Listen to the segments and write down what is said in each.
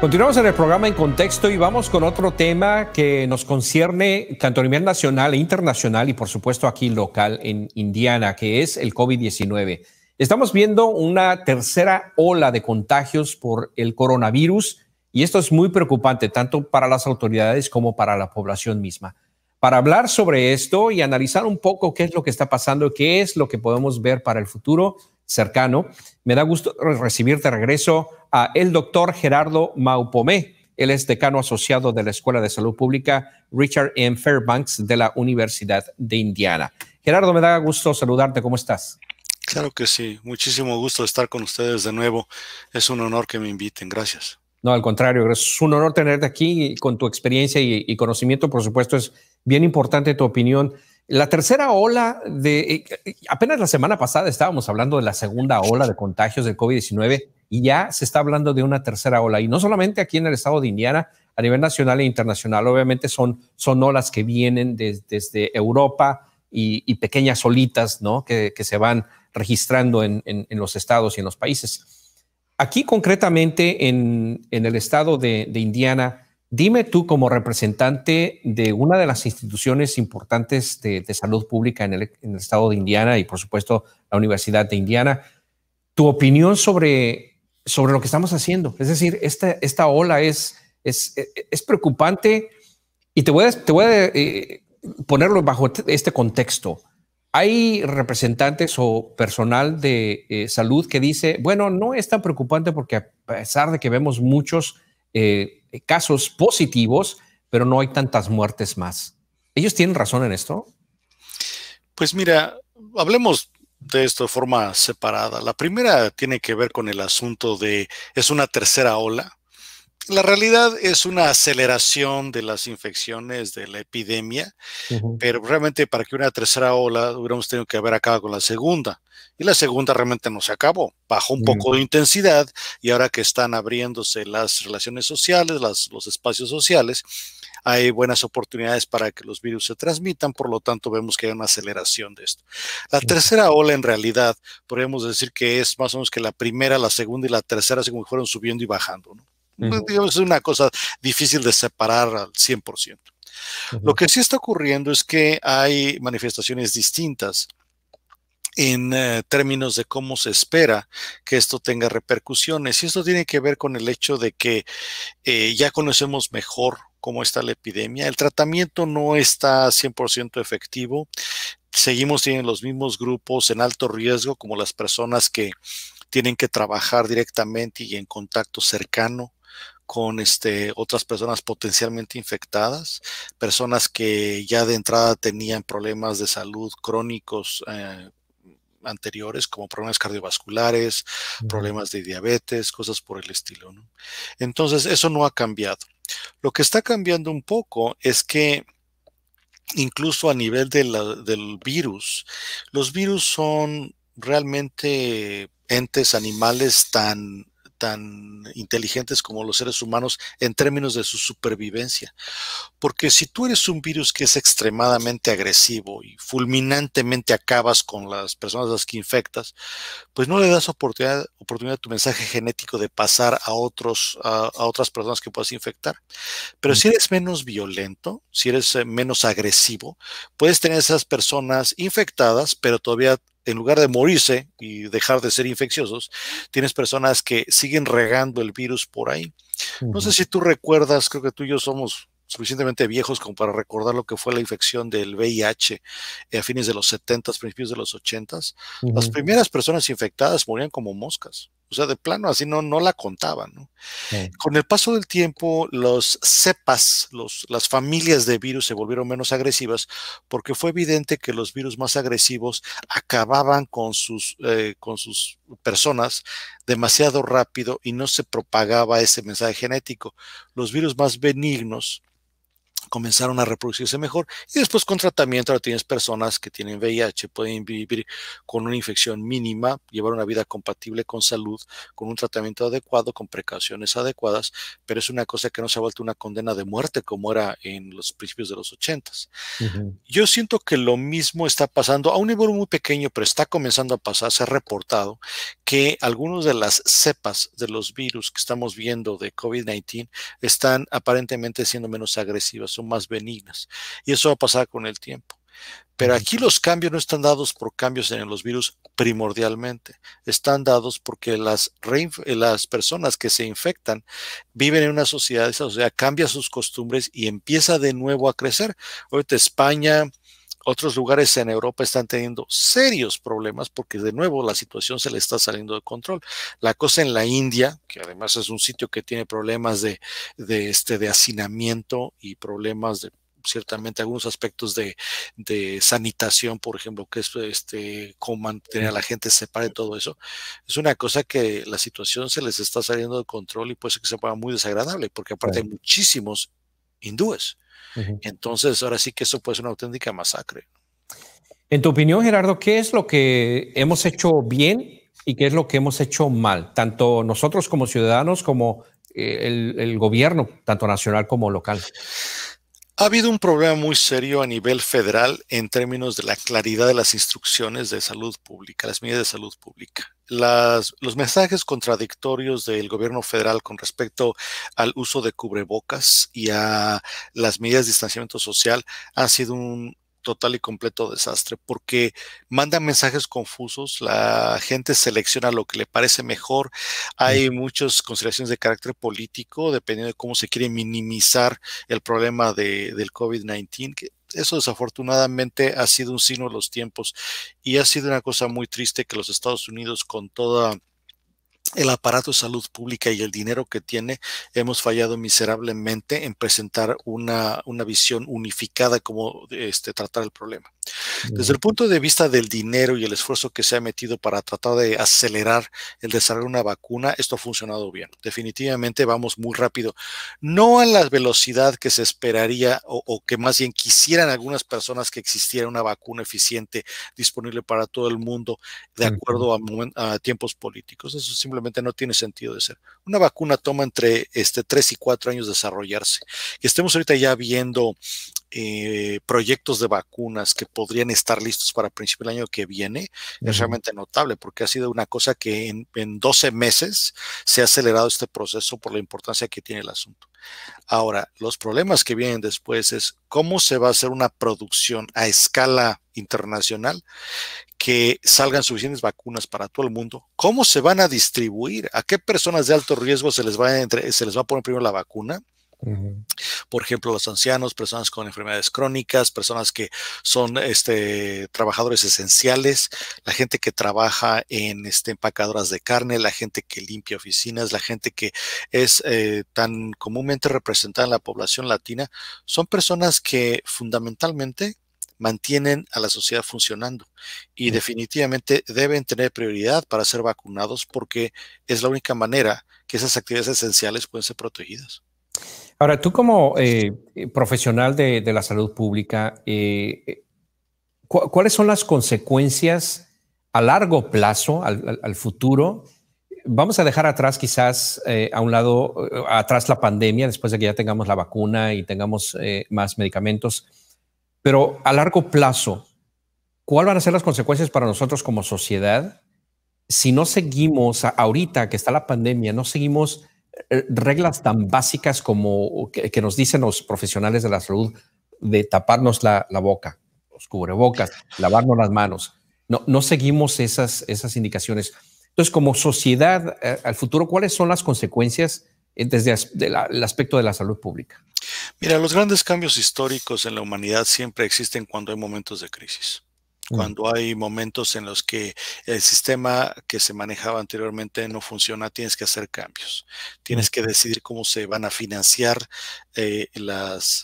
Continuamos en el programa en contexto y vamos con otro tema que nos concierne tanto a nivel nacional e internacional y por supuesto aquí local en Indiana, que es el COVID-19. Estamos viendo una tercera ola de contagios por el coronavirus y esto es muy preocupante tanto para las autoridades como para la población misma. Para hablar sobre esto y analizar un poco qué es lo que está pasando, qué es lo que podemos ver para el futuro, cercano. Me da gusto recibirte de regreso a el doctor Gerardo Maupomé. Él es decano asociado de la Escuela de Salud Pública Richard M. Fairbanks de la Universidad de Indiana. Gerardo, me da gusto saludarte. ¿Cómo estás? Claro que sí. Muchísimo gusto estar con ustedes de nuevo. Es un honor que me inviten. Gracias. No, al contrario, es un honor tenerte aquí con tu experiencia y, y conocimiento. Por supuesto, es bien importante tu opinión la tercera ola de, eh, apenas la semana pasada estábamos hablando de la segunda ola de contagios del COVID-19 y ya se está hablando de una tercera ola. Y no solamente aquí en el estado de Indiana, a nivel nacional e internacional, obviamente son, son olas que vienen desde Europa y, pequeñas solitas, ¿no? Que, se van registrando en, los estados y en los países. Aquí concretamente en, el estado de, de Indiana, Dime tú como representante de una de las instituciones importantes de, salud pública en el, estado de Indiana y por supuesto la Universidad de Indiana, tu opinión sobre, sobre lo que estamos haciendo. Es decir, esta, esta ola es, es, preocupante y te voy a, te voy eh, ponerlo bajo este contexto. Hay representantes o personal de eh, salud que dice, bueno, no es tan preocupante porque a pesar de que vemos muchos... Eh, casos positivos, pero no hay tantas muertes más. ¿Ellos tienen razón en esto? Pues mira, hablemos de esto de forma separada. La primera tiene que ver con el asunto de, es una tercera ola, la realidad es una aceleración de las infecciones de la epidemia, pero realmente para que una tercera ola hubiéramos tenido que haber acabado con la segunda. Y la segunda realmente no se acabó, bajó un mm. poco de intensidad y ahora que están abriéndose las relaciones sociales, los espacios sociales, hay buenas oportunidades para que los virus se transmitan, por lo tanto vemos que hay una aceleración de esto. La tercera ola en realidad podríamos decir que es más o menos que la primera, la segunda y la tercera según fueron subiendo y bajando. ¿no? Pues, es una cosa difícil de separar al 100%. Lo que sí está ocurriendo es que hay manifestaciones distintas en eh, términos de cómo se espera que esto tenga repercusiones. Y esto tiene que ver con el hecho de que eh, ya conocemos mejor cómo está la epidemia. El tratamiento no está 100% efectivo. Seguimos teniendo los mismos grupos en alto riesgo, como las personas que tienen que trabajar directamente y en contacto cercano con este, otras personas potencialmente infectadas, personas que ya de entrada tenían problemas de salud crónicos eh, anteriores, como problemas cardiovasculares, problemas de diabetes, cosas por el estilo. Entonces, eso no ha cambiado. Lo que está cambiando un poco es que incluso a nivel del virus, los virus son realmente entes animales tan tan inteligentes como los seres humanos en términos de su supervivencia. Porque si tú eres un virus que es extremadamente agresivo y fulminantemente acabas con las personas a las que infectas, pues no le das oportunidad, a tu mensaje genético de pasar a, otros, a otras personas que puedas infectar. Pero mm. si eres menos violento, si eres eh, menos agresivo, puedes tener esas personas infectadas, pero todavía en lugar de morirse y dejar de ser infecciosos, tienes personas que siguen regando el virus por ahí. No sé si tú recuerdas, creo que tú y yo somos suficientemente viejos como para recordar lo que fue la infección del VIH eh, a fines de los 70, principios de los 80. s Las primeras personas infectadas morían como moscas. O sea, de plano, así no, no la contaban. Con el paso del tiempo, los cepas, los, las familias de virus se volvieron menos agresivas porque fue evidente que los virus más agresivos acababan con sus, eh, con sus personas demasiado rápido y no se propagaba ese mensaje genético. Los virus más benignos comenzaron a reproducirse mejor y después con tratamiento ahora tienes personas que tienen VIH, pueden vivir con una infección mínima, llevar una vida compatible con salud, con un tratamiento adecuado, con precauciones adecuadas, pero es una cosa que no se ha vuelto una condena de muerte como era en los principios de los ochentas. Yo siento que lo mismo está pasando a un nivel muy pequeño, pero está comenzando a pasar, se ha reportado que algunas de las cepas de los virus que estamos viendo de COVID-19 están aparentemente siendo menos agresivas son más benignas. Y eso va a pasar con el tiempo. Pero aquí los cambios no están dados por cambios en los virus primordialmente, están dados porque las, las personas que se infectan viven en una sociedad, esa sociedad cambia sus costumbres y empieza de nuevo a crecer. Ahorita España, otros lugares en Europa están teniendo serios problemas porque de nuevo la situación se le está saliendo de control. La cosa en la India, que además es un sitio que tiene problemas de, de este, de hacinamiento y problemas de ciertamente algunos aspectos de, de, sanitación, por ejemplo, que es este, cómo mantener a la gente separada y todo eso, es una cosa que la situación se les está saliendo de control y puede ser que se ponga muy desagradable, porque aparte hay muchísimos hindúes. Entonces, ahora sí que eso puede ser una auténtica masacre. En tu opinión, Gerardo, ¿qué es lo que hemos hecho bien y qué es lo que hemos hecho mal, tanto nosotros como ciudadanos como eh, el gobierno, tanto nacional como local? Ha habido un problema muy serio a nivel federal en términos de la claridad de las instrucciones de salud pública, las medidas de salud pública. Las, los mensajes contradictorios del gobierno federal con respecto al uso de cubrebocas y a las medidas de distanciamiento social han sido un, total y completo desastre porque manda mensajes confusos, la gente selecciona lo que le parece mejor, mm. hay muchas consideraciones de carácter político, dependiendo de cómo se quiere minimizar el problema del COVID-19, eso desafortunadamente ha sido un signo de los tiempos y ha sido una cosa muy triste que los Estados Unidos con toda el aparato de salud pública y el dinero que tiene, hemos fallado miserablemente en presentar una, visión unificada como este, tratar el problema. Desde el punto de vista del dinero y el esfuerzo que se ha metido para tratar de acelerar el desarrollo de una vacuna, esto ha funcionado bien. Definitivamente vamos muy rápido. No a la velocidad que se esperaría o, que más bien quisieran algunas personas que existiera una vacuna eficiente disponible para todo el mundo de acuerdo a, a tiempos políticos. Eso simplemente no tiene sentido de ser. Una vacuna toma entre este, y cuatro años desarrollarse. y estemos ahorita ya viendo eh, proyectos de vacunas que podrían estar listos para principio del año que viene es realmente notable porque ha sido una cosa que en, en, 12 meses se ha acelerado este proceso por la importancia que tiene el asunto. Ahora, los problemas que vienen después es cómo se va a hacer una producción a escala internacional que salgan suficientes vacunas para todo el mundo, ¿cómo se van a distribuir? ¿A qué personas de alto riesgo se les va a, se les va a poner primero la vacuna? Por ejemplo, los ancianos, personas con enfermedades crónicas, personas que son este, trabajadores esenciales, la gente que trabaja en este, empacadoras de carne, la gente que limpia oficinas, la gente que es eh, tan comúnmente representada en la población latina, son personas que fundamentalmente mantienen a la sociedad funcionando y definitivamente deben tener prioridad para ser vacunados porque es la única manera que esas actividades esenciales pueden ser protegidas. Ahora, tú como eh, eh, profesional de, la salud pública, eh, ¿cuáles son las consecuencias a largo plazo, al, futuro? Vamos a dejar atrás quizás a un lado, atrás la pandemia, después de que ya tengamos la vacuna y tengamos más medicamentos pero a largo plazo, ¿cuáles van a ser las consecuencias para nosotros como sociedad si no seguimos ahorita que está la pandemia, no seguimos eh, reglas tan básicas como que, nos dicen los profesionales de la salud de taparnos la, boca, los cubrebocas, lavarnos las manos? No, no seguimos esas, esas indicaciones. Entonces, como sociedad, eh, al futuro, ¿cuáles son las consecuencias desde el aspecto de la salud pública? Mira, los grandes cambios históricos en la humanidad siempre existen cuando hay momentos de crisis mm. cuando hay momentos en los que el sistema que se manejaba anteriormente no funciona, tienes que hacer cambios. Tienes mm. que decidir cómo se van a financiar eh,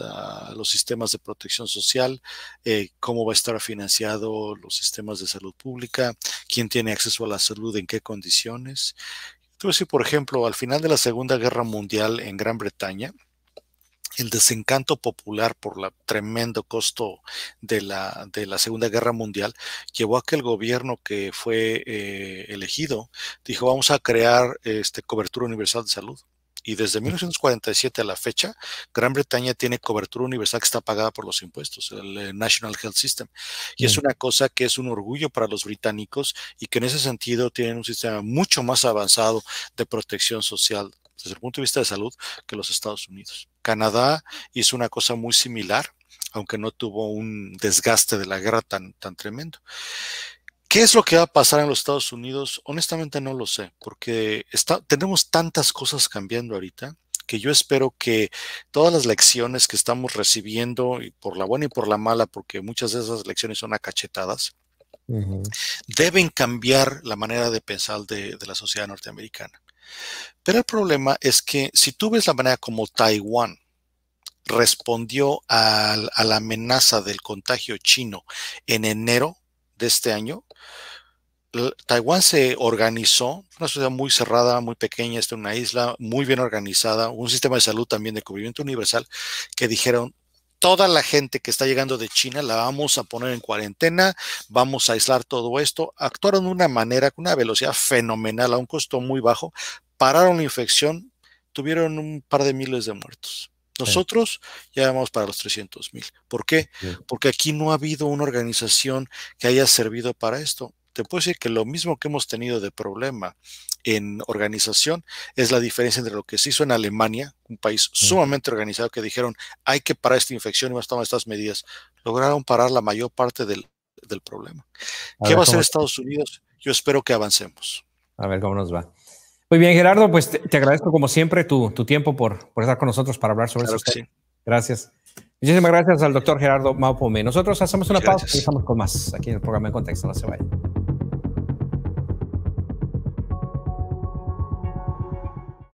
ah, los sistemas de protección social, eh, cómo va a estar financiado los sistemas de salud pública, quién tiene acceso a la salud, en qué condiciones, si por ejemplo, al final de la Segunda Guerra Mundial en Gran Bretaña, el desencanto popular por el tremendo costo de la, de la, Segunda Guerra Mundial llevó a que el gobierno que fue eh, elegido dijo vamos a crear este, cobertura universal de salud. Y desde 1947 a la fecha, Gran Bretaña tiene cobertura universal que está pagada por los impuestos, el eh, National Health System. Y es una cosa que es un orgullo para los británicos y que en ese sentido tienen un sistema mucho más avanzado de protección social desde el punto de vista de salud que los Estados Unidos. Canadá hizo una cosa muy similar, aunque no tuvo un desgaste de la guerra tan, tan tremendo. ¿Qué es lo que va a pasar en los Estados Unidos? Honestamente no lo sé, porque está, tenemos tantas cosas cambiando ahorita que yo espero que todas las lecciones que estamos recibiendo, y por la buena y por la mala, porque muchas de esas lecciones son acachetadas, deben cambiar la manera de pensar de, la sociedad norteamericana. Pero el problema es que si tú ves la manera como Taiwán respondió a, la amenaza del contagio chino en enero de este año, Taiwán se organizó, una sociedad muy cerrada, muy pequeña, está en una isla muy bien organizada, un sistema de salud también de cubrimiento universal, que dijeron, toda la gente que está llegando de China la vamos a poner en cuarentena, vamos a aislar todo esto. Actuaron de una manera, con una velocidad fenomenal, a un costo muy bajo, pararon la infección, tuvieron un par de miles de muertos. Nosotros ya vamos para los 300 mil. ¿Por qué? Porque aquí no ha habido una organización que haya servido para esto. Te puedo decir que lo mismo que hemos tenido de problema en organización es la diferencia entre lo que se hizo en Alemania, un país sumamente organizado que dijeron hay que parar esta infección y vamos a tomar estas medidas. Lograron parar la mayor parte del, problema. ¿Qué va a hacer Estados Unidos? Yo espero que avancemos. A ver cómo nos va. Muy bien, Gerardo, pues te, agradezco como siempre tu, tiempo por, por, estar con nosotros para hablar sobre esto. eso. Gracias. Muchísimas gracias al doctor Gerardo Maupome. Nosotros hacemos una pausa y estamos con más aquí en el programa de Contexto. No se vaya